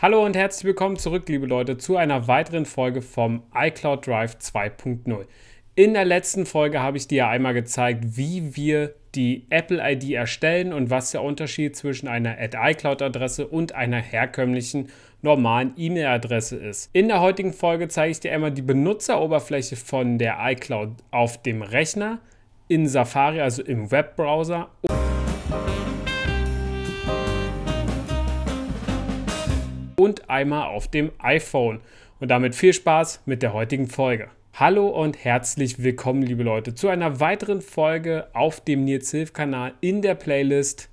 Hallo und herzlich willkommen zurück, liebe Leute, zu einer weiteren Folge vom iCloud Drive 2.0. In der letzten Folge habe ich dir einmal gezeigt, wie wir die Apple ID erstellen und was der Unterschied zwischen einer iCloud-Adresse und einer herkömmlichen normalen E-Mail-Adresse ist. In der heutigen Folge zeige ich dir einmal die Benutzeroberfläche von der iCloud auf dem Rechner, in Safari, also im Webbrowser und einmal auf dem iPhone. Und damit viel Spaß mit der heutigen Folge. Hallo und herzlich willkommen, liebe Leute, zu einer weiteren Folge auf dem Nils Hilf Kanal in der Playlist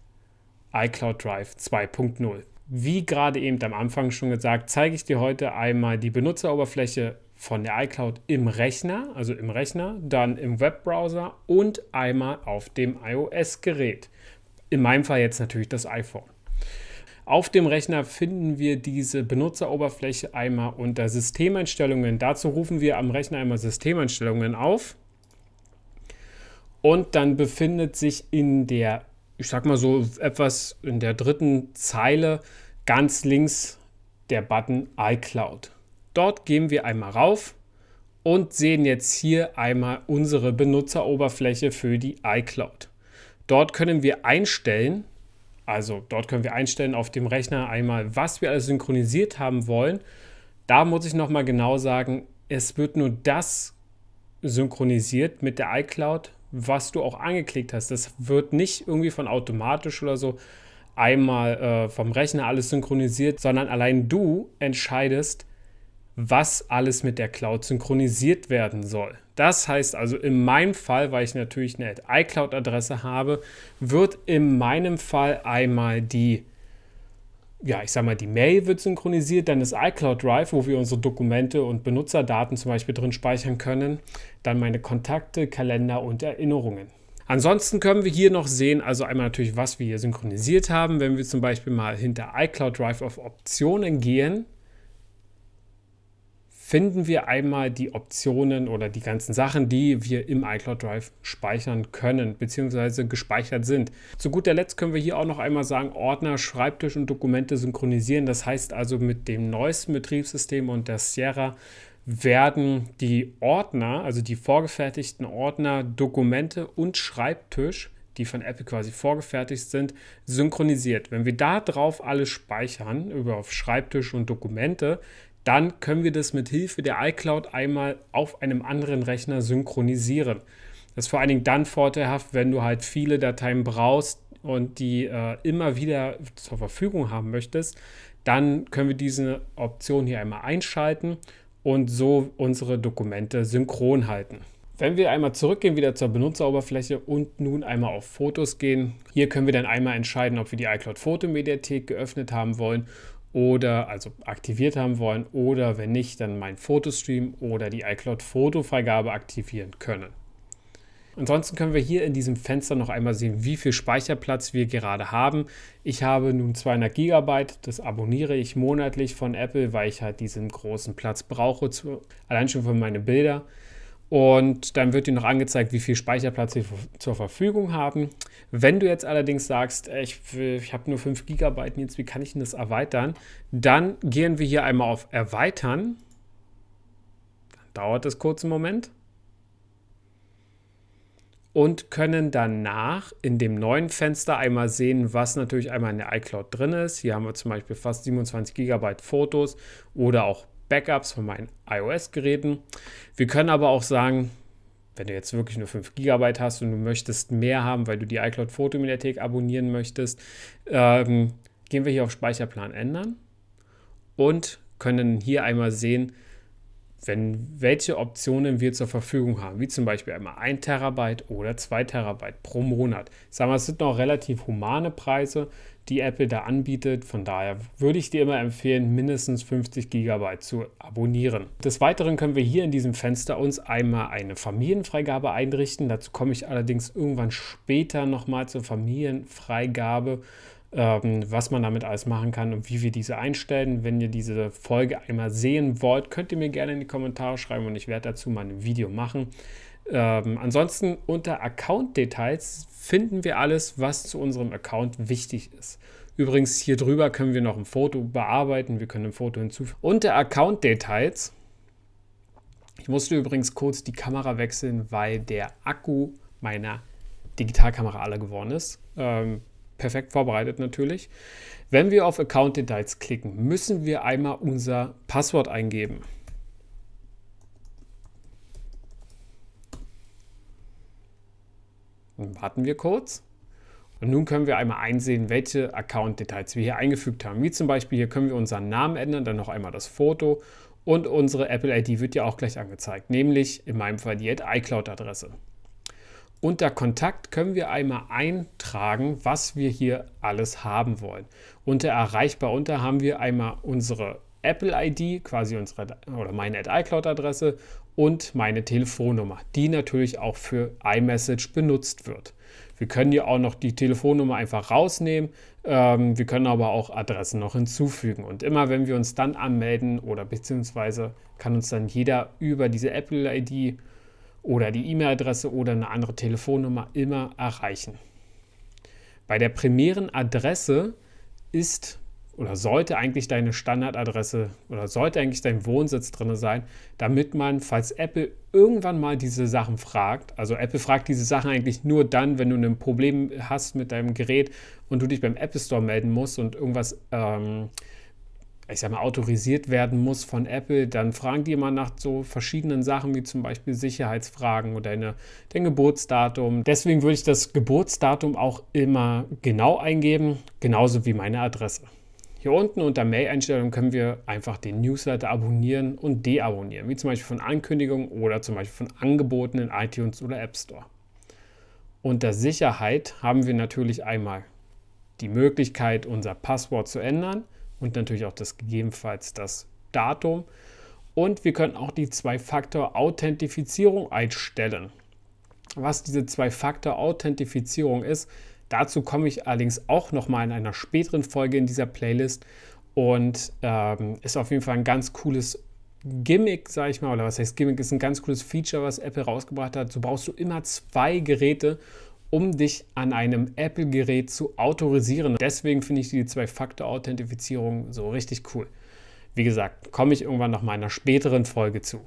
iCloud Drive 2.0. Wie gerade eben am Anfang schon gesagt, zeige ich dir heute einmal die Benutzeroberfläche von der iCloud im Rechner, also im Rechner, dann im Webbrowser und einmal auf dem iOS-Gerät. In meinem Fall jetzt natürlich das iPhone. Auf dem Rechner finden wir diese Benutzeroberfläche einmal unter Systemeinstellungen. Dazu rufen wir am Rechner einmal Systemeinstellungen auf. Und dann befindet sich in der, ich sag mal so etwas in der dritten Zeile ganz links der Button iCloud. Dort gehen wir einmal rauf und sehen jetzt hier einmal unsere Benutzeroberfläche für die iCloud. Dort können wir einstellen, also dort können wir einstellen auf dem Rechner einmal, was wir alles synchronisiert haben wollen. Da muss ich nochmal genau sagen, es wird nur das synchronisiert mit der iCloud, was du auch angeklickt hast. Das wird nicht irgendwie von automatisch oder so einmal äh, vom Rechner alles synchronisiert, sondern allein du entscheidest, was alles mit der Cloud synchronisiert werden soll. Das heißt also, in meinem Fall, weil ich natürlich eine iCloud-Adresse habe, wird in meinem Fall einmal die, ja, ich sag mal, die Mail wird synchronisiert, dann das iCloud Drive, wo wir unsere Dokumente und Benutzerdaten zum Beispiel drin speichern können, dann meine Kontakte, Kalender und Erinnerungen. Ansonsten können wir hier noch sehen, also einmal natürlich, was wir hier synchronisiert haben. Wenn wir zum Beispiel mal hinter iCloud Drive auf Optionen gehen, finden wir einmal die Optionen oder die ganzen Sachen, die wir im iCloud Drive speichern können bzw. gespeichert sind. Zu guter Letzt können wir hier auch noch einmal sagen, Ordner, Schreibtisch und Dokumente synchronisieren. Das heißt also mit dem neuesten Betriebssystem und der Sierra werden die Ordner, also die vorgefertigten Ordner, Dokumente und Schreibtisch die von Apple quasi vorgefertigt sind, synchronisiert. Wenn wir da drauf alles speichern, über auf Schreibtisch und Dokumente, dann können wir das mit Hilfe der iCloud einmal auf einem anderen Rechner synchronisieren. Das ist vor allen Dingen dann vorteilhaft, wenn du halt viele Dateien brauchst und die äh, immer wieder zur Verfügung haben möchtest. Dann können wir diese Option hier einmal einschalten und so unsere Dokumente synchron halten. Wenn wir einmal zurückgehen wieder zur Benutzeroberfläche und nun einmal auf Fotos gehen, hier können wir dann einmal entscheiden, ob wir die iCloud Fotomediathek geöffnet haben wollen oder also aktiviert haben wollen oder wenn nicht, dann mein Fotostream oder die iCloud Fotofreigabe aktivieren können. Ansonsten können wir hier in diesem Fenster noch einmal sehen, wie viel Speicherplatz wir gerade haben. Ich habe nun 200 GB, das abonniere ich monatlich von Apple, weil ich halt diesen großen Platz brauche, allein schon für meine Bilder. Und dann wird dir noch angezeigt, wie viel Speicherplatz wir zur Verfügung haben. Wenn du jetzt allerdings sagst, äh, ich, äh, ich habe nur 5 GB jetzt, wie kann ich denn das erweitern? Dann gehen wir hier einmal auf Erweitern. Dann dauert das kurz einen Moment. Und können danach in dem neuen Fenster einmal sehen, was natürlich einmal in der iCloud drin ist. Hier haben wir zum Beispiel fast 27 GB Fotos oder auch Backups von meinen iOS-Geräten. Wir können aber auch sagen, wenn du jetzt wirklich nur 5 GB hast und du möchtest mehr haben, weil du die iCloud Fotobibliothek abonnieren möchtest, ähm, gehen wir hier auf Speicherplan ändern und können hier einmal sehen, wenn welche Optionen wir zur Verfügung haben, wie zum Beispiel einmal 1 Terabyte oder 2 Terabyte pro Monat. Ich sage mal, es sind noch relativ humane Preise, die Apple da anbietet. Von daher würde ich dir immer empfehlen, mindestens 50 GB zu abonnieren. Des Weiteren können wir hier in diesem Fenster uns einmal eine Familienfreigabe einrichten. Dazu komme ich allerdings irgendwann später nochmal zur Familienfreigabe ähm, was man damit alles machen kann und wie wir diese einstellen. Wenn ihr diese Folge einmal sehen wollt, könnt ihr mir gerne in die Kommentare schreiben und ich werde dazu mal ein Video machen. Ähm, ansonsten unter Account-Details finden wir alles, was zu unserem Account wichtig ist. Übrigens hier drüber können wir noch ein Foto bearbeiten, wir können ein Foto hinzufügen. Unter Account-Details, ich musste übrigens kurz die Kamera wechseln, weil der Akku meiner Digitalkamera alle geworden ist. Ähm, perfekt vorbereitet natürlich. Wenn wir auf Account Details klicken, müssen wir einmal unser Passwort eingeben. Dann warten wir kurz. Und nun können wir einmal einsehen, welche Account-Details wir hier eingefügt haben. Wie zum Beispiel hier können wir unseren Namen ändern, dann noch einmal das Foto und unsere Apple-ID wird ja auch gleich angezeigt, nämlich in meinem Fall die iCloud-Adresse. Unter Kontakt können wir einmal eintragen, was wir hier alles haben wollen. Unter Erreichbar unter haben wir einmal unsere Apple-ID, quasi unsere oder meine iCloud-Adresse und meine Telefonnummer, die natürlich auch für iMessage benutzt wird. Wir können hier auch noch die Telefonnummer einfach rausnehmen. Ähm, wir können aber auch Adressen noch hinzufügen. Und immer wenn wir uns dann anmelden oder beziehungsweise kann uns dann jeder über diese Apple-ID oder die E-Mail-Adresse oder eine andere Telefonnummer immer erreichen. Bei der primären Adresse ist oder sollte eigentlich deine Standardadresse oder sollte eigentlich dein Wohnsitz drin sein, damit man, falls Apple irgendwann mal diese Sachen fragt, also Apple fragt diese Sachen eigentlich nur dann, wenn du ein Problem hast mit deinem Gerät und du dich beim Apple Store melden musst und irgendwas ähm, ich sag mal, autorisiert werden muss von Apple, dann fragen die immer nach so verschiedenen Sachen wie zum Beispiel Sicherheitsfragen oder eine, dein Geburtsdatum. Deswegen würde ich das Geburtsdatum auch immer genau eingeben, genauso wie meine Adresse. Hier unten unter Mail-Einstellungen können wir einfach den Newsletter abonnieren und deabonnieren, wie zum Beispiel von Ankündigungen oder zum Beispiel von Angeboten in iTunes oder App Store. Unter Sicherheit haben wir natürlich einmal die Möglichkeit, unser Passwort zu ändern und natürlich auch das gegebenenfalls das Datum. Und wir können auch die Zwei-Faktor-Authentifizierung einstellen. Was diese Zwei-Faktor-Authentifizierung ist, dazu komme ich allerdings auch nochmal in einer späteren Folge in dieser Playlist und ähm, ist auf jeden Fall ein ganz cooles Gimmick, sage ich mal, oder was heißt Gimmick, ist ein ganz cooles Feature, was Apple rausgebracht hat. So brauchst du immer zwei Geräte, um dich an einem Apple-Gerät zu autorisieren. Deswegen finde ich die Zwei-Faktor-Authentifizierung so richtig cool. Wie gesagt, komme ich irgendwann noch mal in einer späteren Folge zu.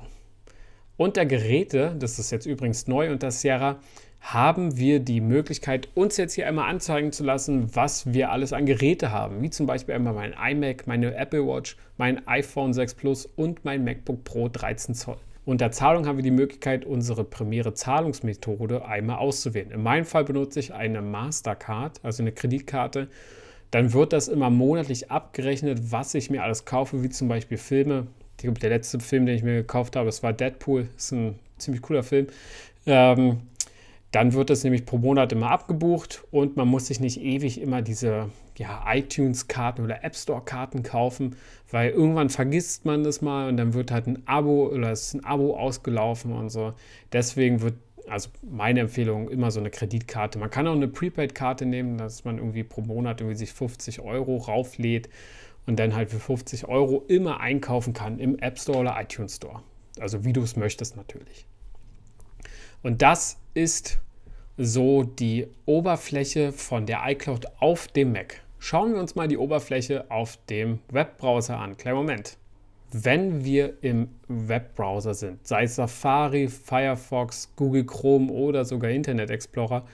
Unter Geräte, das ist jetzt übrigens neu unter Sierra, haben wir die Möglichkeit, uns jetzt hier einmal anzeigen zu lassen, was wir alles an Geräte haben. Wie zum Beispiel einmal mein iMac, meine Apple Watch, mein iPhone 6 Plus und mein MacBook Pro 13 Zoll. Unter Zahlung haben wir die Möglichkeit, unsere primäre Zahlungsmethode einmal auszuwählen. In meinem Fall benutze ich eine Mastercard, also eine Kreditkarte. Dann wird das immer monatlich abgerechnet, was ich mir alles kaufe, wie zum Beispiel Filme. Der letzte Film, den ich mir gekauft habe, das war Deadpool. Das ist ein ziemlich cooler Film. Ähm, dann wird es nämlich pro Monat immer abgebucht und man muss sich nicht ewig immer diese ja, iTunes-Karten oder App Store-Karten kaufen, weil irgendwann vergisst man das mal und dann wird halt ein Abo oder ist ein Abo ausgelaufen und so. Deswegen wird, also meine Empfehlung, immer so eine Kreditkarte. Man kann auch eine Prepaid-Karte nehmen, dass man irgendwie pro Monat irgendwie sich 50 Euro rauflädt und dann halt für 50 Euro immer einkaufen kann im App Store oder iTunes Store. Also wie du es möchtest natürlich. Und das ist so die Oberfläche von der iCloud auf dem Mac. Schauen wir uns mal die Oberfläche auf dem Webbrowser an. Kleinen Moment. Wenn wir im Webbrowser sind, sei es Safari, Firefox, Google Chrome oder sogar Internet Explorer,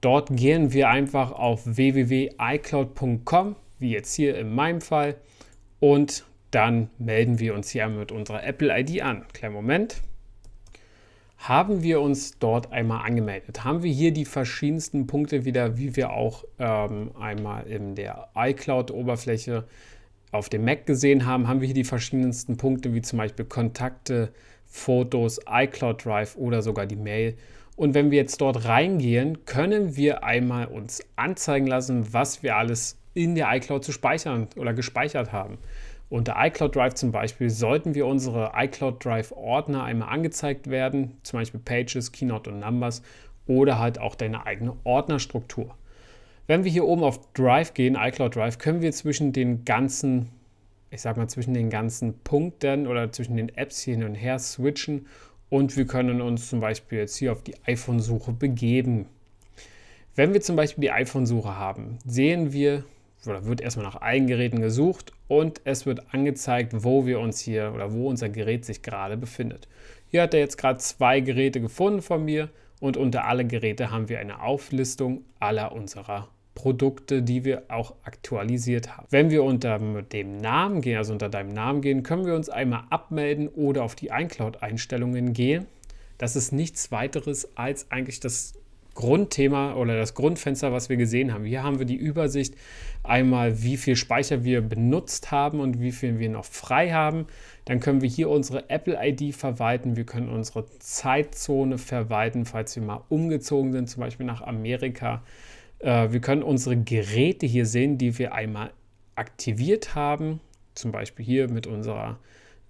dort gehen wir einfach auf www.icloud.com, wie jetzt hier in meinem Fall, und dann melden wir uns hier mit unserer Apple ID an. Kleinen Moment haben wir uns dort einmal angemeldet. Haben wir hier die verschiedensten Punkte wieder, wie wir auch ähm, einmal in der iCloud-Oberfläche auf dem Mac gesehen haben, haben wir hier die verschiedensten Punkte, wie zum Beispiel Kontakte, Fotos, iCloud Drive oder sogar die Mail. Und wenn wir jetzt dort reingehen, können wir einmal uns anzeigen lassen, was wir alles in der iCloud zu speichern oder gespeichert haben. Unter iCloud Drive zum Beispiel sollten wir unsere iCloud Drive Ordner einmal angezeigt werden, zum Beispiel Pages, Keynote und Numbers oder halt auch deine eigene Ordnerstruktur. Wenn wir hier oben auf Drive gehen, iCloud Drive, können wir zwischen den ganzen, ich sag mal, zwischen den ganzen Punkten oder zwischen den Apps hier hin und her switchen und wir können uns zum Beispiel jetzt hier auf die iPhone-Suche begeben. Wenn wir zum Beispiel die iPhone-Suche haben, sehen wir oder wird erstmal nach allen Geräten gesucht und es wird angezeigt, wo wir uns hier oder wo unser Gerät sich gerade befindet. Hier hat er jetzt gerade zwei Geräte gefunden von mir und unter alle Geräte haben wir eine Auflistung aller unserer Produkte, die wir auch aktualisiert haben. Wenn wir unter dem Namen gehen, also unter deinem Namen gehen, können wir uns einmal abmelden oder auf die iCloud-Einstellungen gehen. Das ist nichts weiteres als eigentlich das Grundthema oder das Grundfenster, was wir gesehen haben. Hier haben wir die Übersicht einmal, wie viel Speicher wir benutzt haben und wie viel wir noch frei haben. Dann können wir hier unsere Apple-ID verwalten. Wir können unsere Zeitzone verwalten, falls wir mal umgezogen sind, zum Beispiel nach Amerika. Äh, wir können unsere Geräte hier sehen, die wir einmal aktiviert haben. Zum Beispiel hier mit unserer,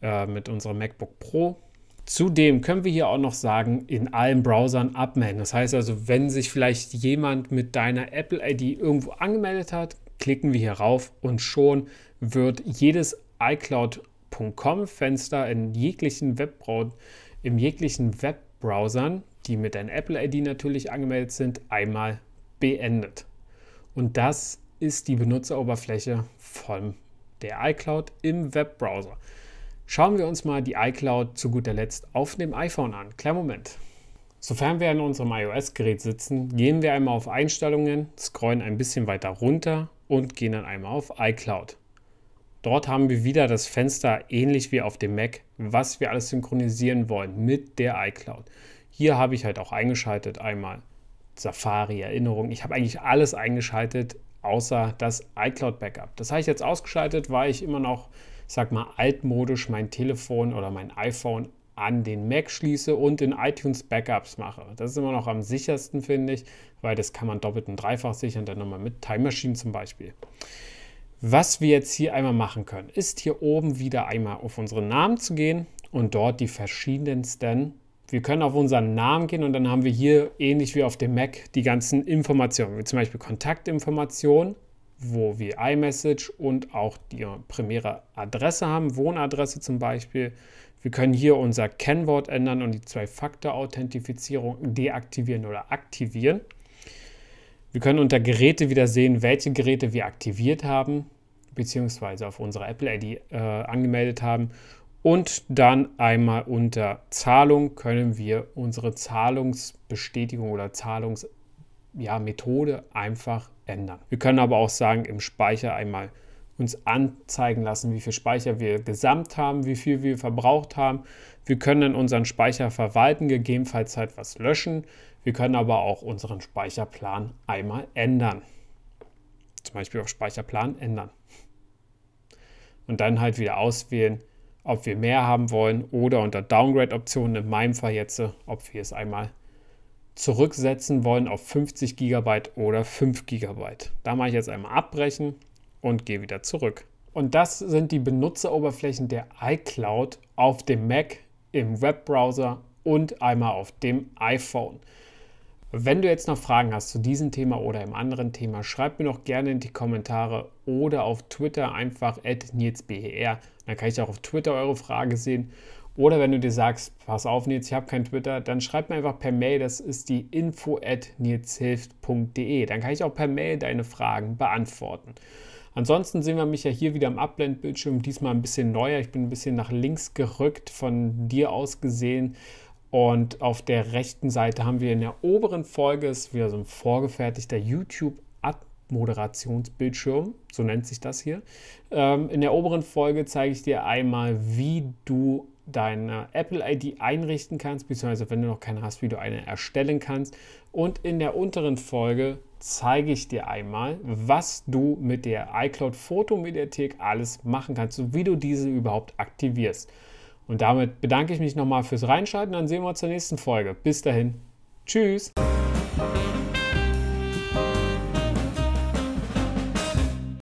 äh, mit unserer MacBook Pro Zudem können wir hier auch noch sagen, in allen Browsern abmelden. Das heißt also, wenn sich vielleicht jemand mit deiner Apple-ID irgendwo angemeldet hat, klicken wir hier rauf und schon wird jedes iCloud.com-Fenster in jeglichen Webbrowsern, im jeglichen Webbrowsern, die mit deiner Apple-ID natürlich angemeldet sind, einmal beendet. Und das ist die Benutzeroberfläche von der iCloud im Webbrowser. Schauen wir uns mal die iCloud zu guter Letzt auf dem iPhone an. Kleinen Moment. Sofern wir an unserem iOS-Gerät sitzen, gehen wir einmal auf Einstellungen, scrollen ein bisschen weiter runter und gehen dann einmal auf iCloud. Dort haben wir wieder das Fenster, ähnlich wie auf dem Mac, was wir alles synchronisieren wollen mit der iCloud. Hier habe ich halt auch eingeschaltet einmal Safari, Erinnerung. Ich habe eigentlich alles eingeschaltet, außer das iCloud Backup. Das habe ich jetzt ausgeschaltet, weil ich immer noch ich sag mal, altmodisch mein Telefon oder mein iPhone an den Mac schließe und in iTunes Backups mache. Das ist immer noch am sichersten, finde ich, weil das kann man doppelt und dreifach sichern, dann nochmal mit Time Machine zum Beispiel. Was wir jetzt hier einmal machen können, ist hier oben wieder einmal auf unseren Namen zu gehen und dort die verschiedensten. Wir können auf unseren Namen gehen und dann haben wir hier ähnlich wie auf dem Mac die ganzen Informationen, wie zum Beispiel Kontaktinformationen wo wir iMessage und auch die primäre Adresse haben, Wohnadresse zum Beispiel. Wir können hier unser Kennwort ändern und die Zwei-Faktor-Authentifizierung deaktivieren oder aktivieren. Wir können unter Geräte wieder sehen, welche Geräte wir aktiviert haben, beziehungsweise auf unserer Apple-ID äh, angemeldet haben. Und dann einmal unter Zahlung können wir unsere Zahlungsbestätigung oder Zahlungsmethode ja, einfach ändern. Wir können aber auch sagen, im Speicher einmal uns anzeigen lassen, wie viel Speicher wir gesamt haben, wie viel wir verbraucht haben. Wir können unseren Speicher verwalten, gegebenenfalls halt was löschen. Wir können aber auch unseren Speicherplan einmal ändern. Zum Beispiel auf Speicherplan ändern. Und dann halt wieder auswählen, ob wir mehr haben wollen oder unter Downgrade-Optionen, in meinem Fall jetzt, ob wir es einmal ändern zurücksetzen wollen auf 50 GB oder 5 GB. Da mache ich jetzt einmal abbrechen und gehe wieder zurück. Und das sind die Benutzeroberflächen der iCloud auf dem Mac, im Webbrowser und einmal auf dem iPhone. Wenn du jetzt noch Fragen hast zu diesem Thema oder im anderen Thema, schreib mir doch gerne in die Kommentare oder auf Twitter einfach @nilsber. Dann kann ich auch auf Twitter eure Frage sehen oder wenn du dir sagst, pass auf, Nils, ich habe kein Twitter, dann schreib mir einfach per Mail, das ist die info at nilshilft.de. Dann kann ich auch per Mail deine Fragen beantworten. Ansonsten sehen wir mich ja hier wieder am Abblendbildschirm, diesmal ein bisschen neuer. Ich bin ein bisschen nach links gerückt, von dir aus gesehen. Und auf der rechten Seite haben wir in der oberen Folge, ist wieder so ein vorgefertigter YouTube Moderationsbildschirm, so nennt sich das hier. Ähm, in der oberen Folge zeige ich dir einmal, wie du deine Apple-ID einrichten kannst, beziehungsweise wenn du noch keine hast, wie du eine erstellen kannst. Und in der unteren Folge zeige ich dir einmal, was du mit der iCloud Fotomediathek alles machen kannst und wie du diese überhaupt aktivierst. Und damit bedanke ich mich nochmal fürs Reinschalten. Dann sehen wir uns zur nächsten Folge. Bis dahin. Tschüss.